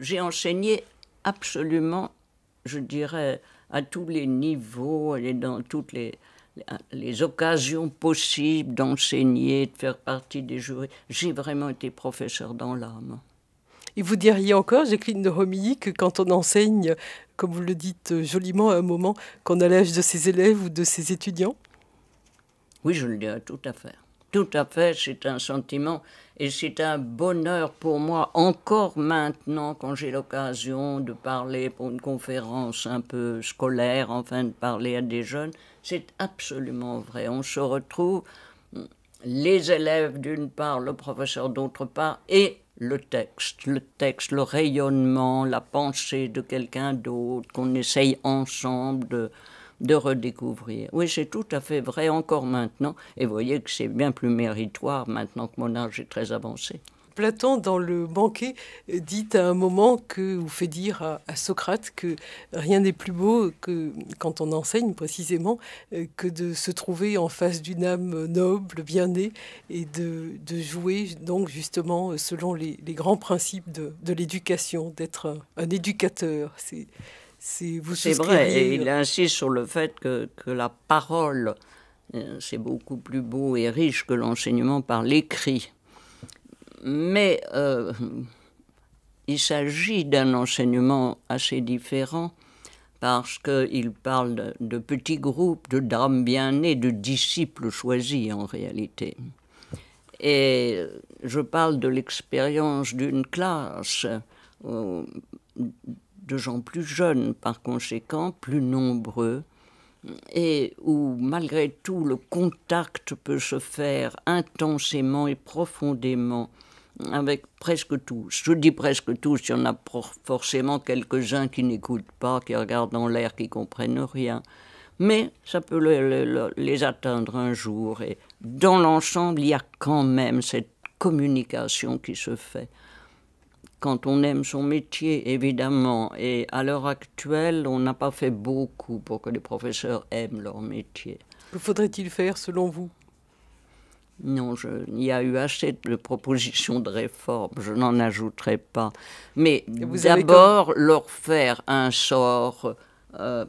j'ai enseigné absolument, je dirais, à tous les niveaux et dans toutes les, les occasions possibles d'enseigner, de faire partie des jurys. J'ai vraiment été professeur dans l'âme. Et vous diriez encore, Jacqueline de Romilly, que quand on enseigne, comme vous le dites joliment à un moment, qu'on a l'âge de ses élèves ou de ses étudiants Oui, je le dis tout à fait. Tout à fait, c'est un sentiment et c'est un bonheur pour moi, encore maintenant, quand j'ai l'occasion de parler pour une conférence un peu scolaire, enfin de parler à des jeunes, c'est absolument vrai. On se retrouve, les élèves d'une part, le professeur d'autre part, et le texte, le texte, le rayonnement, la pensée de quelqu'un d'autre qu'on essaye ensemble de de redécouvrir. Oui, c'est tout à fait vrai encore maintenant, et voyez que c'est bien plus méritoire maintenant que mon âge est très avancé. Platon, dans le banquet, dit à un moment que, ou fait dire à, Socrate que rien n'est plus beau que, quand on enseigne précisément, euh, que de se trouver en face d'une âme noble, bien née, et de, jouer donc justement selon les, grands principes de, l'éducation, d'être un, un, éducateur. C'est c'est vrai, et euh, il insiste sur le fait que, la parole, euh, c'est beaucoup plus beau et riche que l'enseignement par l'écrit. Mais euh, il s'agit d'un enseignement assez différent parce qu'il parle de, petits groupes, de dames bien nées, de disciples choisis en réalité. Et je parle de l'expérience d'une classe de gens plus jeunes, par conséquent, plus nombreux, et où malgré tout le contact peut se faire intensément et profondément avec presque tous. Je dis presque tous, il y en a forcément quelques-uns qui n'écoutent pas, qui regardent dans l'air, qui comprennent rien. Mais ça peut les atteindre un jour. Et dans l'ensemble, il y a quand même cette communication qui se fait quand on aime son métier, évidemment. Et à l'heure actuelle, on n'a pas fait beaucoup pour que les professeurs aiment leur métier. Que faudrait-il faire selon vous non, il y a eu assez de propositions de réforme, je n'en ajouterai pas. Mais d'abord, leur faire un sort euh,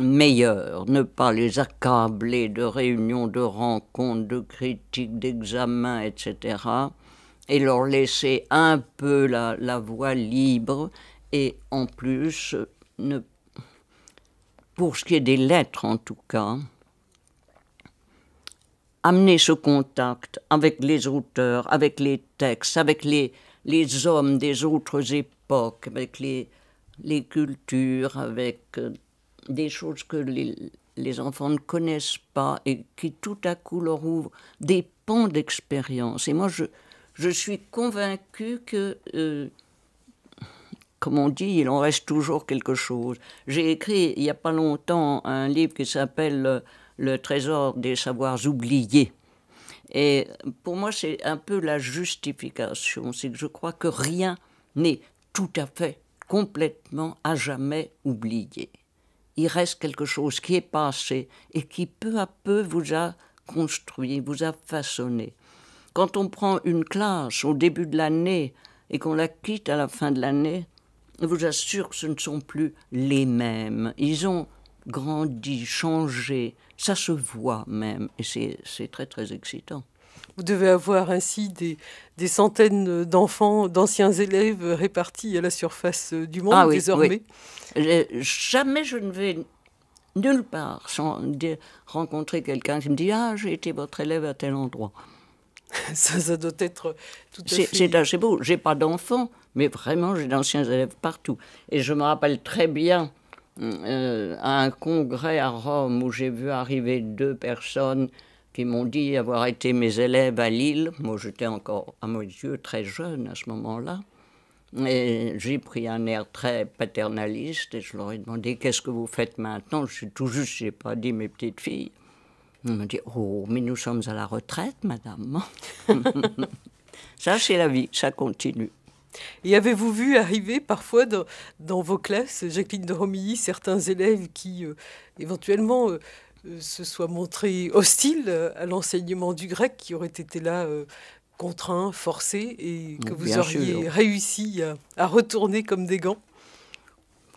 meilleur, ne pas les accabler de réunions, de rencontres, de critiques, d'examens, etc et leur laisser un peu la, la voie libre et en plus, euh, ne, pour ce qui est des lettres en tout cas, amener ce contact avec les auteurs, avec les textes, avec les, les hommes des autres époques, avec les, les cultures, avec euh, des choses que les, les enfants ne connaissent pas et qui tout à coup leur ouvrent des pans d'expérience. Et moi, je, je suis convaincue que, euh, comme on dit, il en reste toujours quelque chose. J'ai écrit il n'y a pas longtemps un livre qui s'appelle euh, Le trésor des savoirs oubliés. Et pour moi, c'est un peu la justification. C'est que je crois que rien n'est tout à fait, complètement, à jamais oublié. Il reste quelque chose qui est passé et qui peu à peu vous a construit, vous a façonné. Quand on prend une classe au début de l'année et qu'on la quitte à la fin de l'année, je vous assure que ce ne sont plus les mêmes. Ils ont grandi, changé, ça se voit même, et c'est très très excitant. Vous devez avoir ainsi des, centaines d'enfants, d'anciens élèves répartis à la surface du monde ah désormais. Jamais je ne vais nulle part sans rencontrer quelqu'un qui me dit Ah, j'ai été votre élève à tel endroit. ça, doit être tout à fait... C'est assez beau. J'ai pas d'enfants, mais vraiment, j'ai d'anciens élèves partout. Et je me rappelle très bien euh, à un congrès à Rome où j'ai vu arriver deux personnes qui m'ont dit avoir été mes élèves à Lille. Moi, j'étais encore, à mon yeux, très jeune à ce moment-là. Et j'ai pris un air très paternaliste et je leur ai demandé Qu'est-ce que vous faites maintenant Je suis tout juste, j'ai pas dit mes petites filles. On me dit Oh, mais nous sommes à la retraite, madame. ça, c'est la vie, ça continue. Et avez-vous vu arriver parfois dans, vos classes, Jacqueline de Romilly, certains élèves qui euh, éventuellement euh, euh, se soient montrés hostiles à l'enseignement du grec, qui auraient été là contraints, forcés, et que vous auriez réussi à retourner comme des gants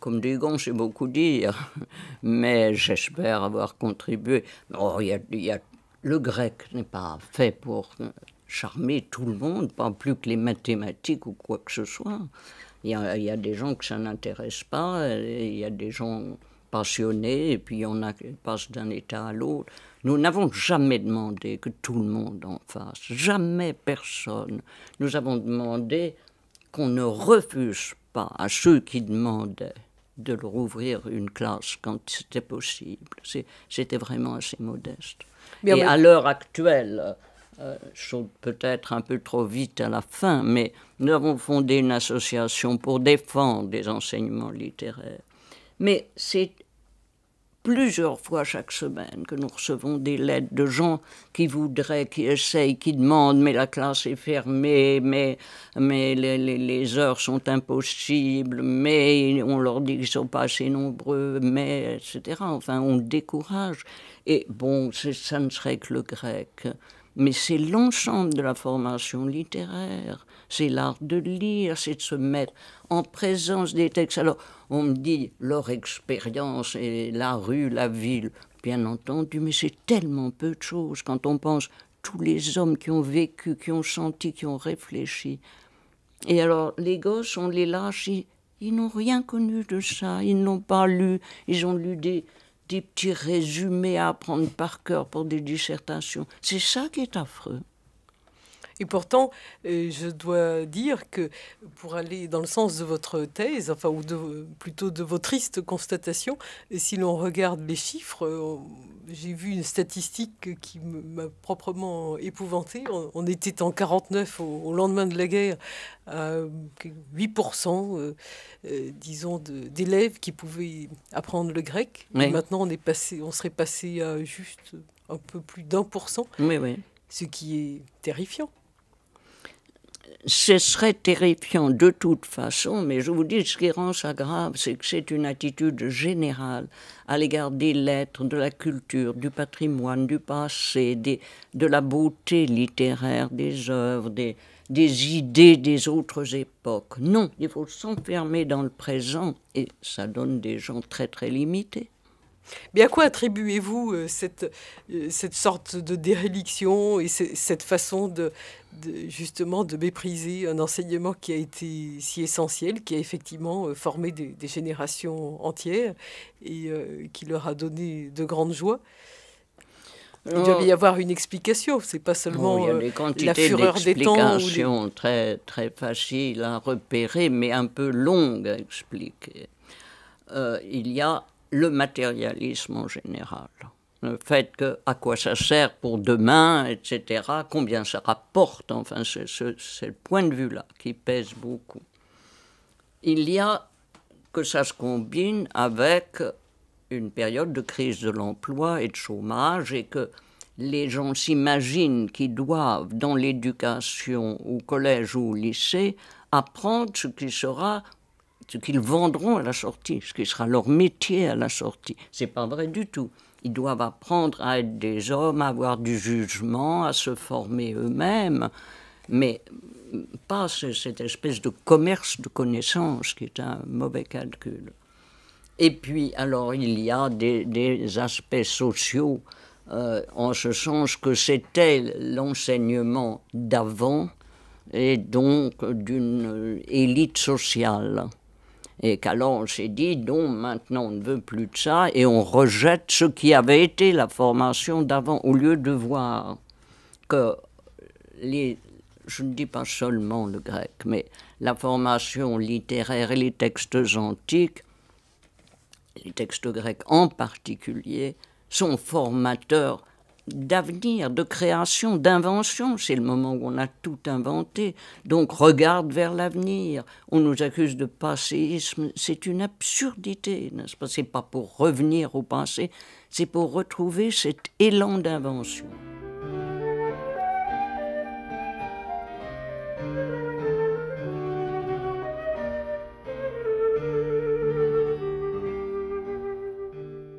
comme gants, c'est beaucoup dire, mais j'espère avoir contribué. Oh, le grec n'est pas fait pour charmer tout le monde, pas plus que les mathématiques ou quoi que ce soit. Il y a, des gens que ça n'intéresse pas, il y a des gens passionnés, et puis on passe d'un état à l'autre. Nous n'avons jamais demandé que tout le monde en fasse, jamais personne. Nous avons demandé qu'on ne refuse pas à ceux qui demandaient de leur ouvrir une classe quand c'était possible. C'était vraiment assez modeste. Et à l'heure actuelle, je euh, saute peut-être un peu trop vite à la fin, mais nous avons fondé une association pour défendre des enseignements littéraires. Mais c'est plusieurs fois chaque semaine que nous recevons des lettres de gens qui voudraient, qui essayent, qui demandent, mais la classe est fermée, mais, mais les, les heures sont impossibles, mais on leur dit qu'ils ne sont pas assez nombreux, mais etc. Enfin, on décourage. Et bon, ça ne serait que le grec. Mais c'est l'ensemble de la formation littéraire, c'est l'art de lire, c'est de se mettre en présence des textes. Alors, on me dit leur expérience et la rue, la ville, bien entendu, mais c'est tellement peu de choses quand on pense tous les hommes qui ont vécu, qui ont senti, qui ont réfléchi. Et alors, les gosses, on les lâche, ils, ils n'ont rien connu de ça, ils n'ont pas lu, ils ont lu des des petits résumés à apprendre par cœur pour des dissertations. C'est ça qui est affreux. Et pourtant, euh, je dois dire que pour aller dans le sens de votre thèse, enfin, ou plutôt de vos tristes constatations, si l'on regarde les chiffres, euh, j'ai vu une statistique qui m'a proprement épouvantée. On, était en 49 au, lendemain de la guerre à 8%, euh, disons, d'élèves qui pouvaient apprendre le grec. maintenant, on, est passé, on serait passé à juste un peu plus d'un pour cent, ce qui est terrifiant ce serait terrifiant de toute façon, mais je vous dis, ce qui rend ça grave, c'est que c'est une attitude générale à l'égard des lettres, de la culture, du patrimoine, du passé, de la beauté littéraire des œuvres, des idées des autres époques. Non, il faut s'enfermer dans le présent et ça donne des gens très très limités. Mais à quoi attribuez-vous euh, cette, euh, cette sorte de déréliction et cette façon de, justement de mépriser un enseignement qui a été si essentiel, qui a effectivement euh, formé des, générations entières et qui leur a donné de grandes joies il doit y avoir une explication, c'est pas seulement il y a des la fureur des temps. très, très facile à repérer, mais un peu longue à expliquer. il y a le matérialisme en général. Le fait que à quoi ça sert pour demain, etc., combien ça rapporte, enfin, c'est le point de vue-là qui pèse beaucoup. Il y a que ça se combine avec une période de crise de l'emploi et de chômage et que les gens s'imaginent qu'ils doivent, dans l'éducation, au collège ou au lycée, apprendre ce qui sera ce qu'ils vendront à la sortie, ce qui sera leur métier à la sortie. C'est pas vrai du tout. Ils doivent apprendre à être des hommes, à avoir du jugement, à se former eux-mêmes, mais pas cette espèce de commerce de connaissances qui est un mauvais calcul. Et puis, alors, il y a des, aspects sociaux, euh, en ce sens que c'était l'enseignement d'avant, et donc d'une élite sociale et on s'est dit non, maintenant on ne veut plus de ça et on rejette ce qui avait été la formation d'avant, au lieu de voir que je ne dis pas seulement le grec, mais la formation littéraire et les textes antiques, les textes grecs en particulier, sont formateurs d'avenir, de création, d'invention. C'est le moment où on a tout inventé. Donc regarde vers l'avenir. On nous accuse de passéisme. C'est une absurdité, n'est-ce pas C'est pas pour revenir au passé, c'est pour retrouver cet élan d'invention.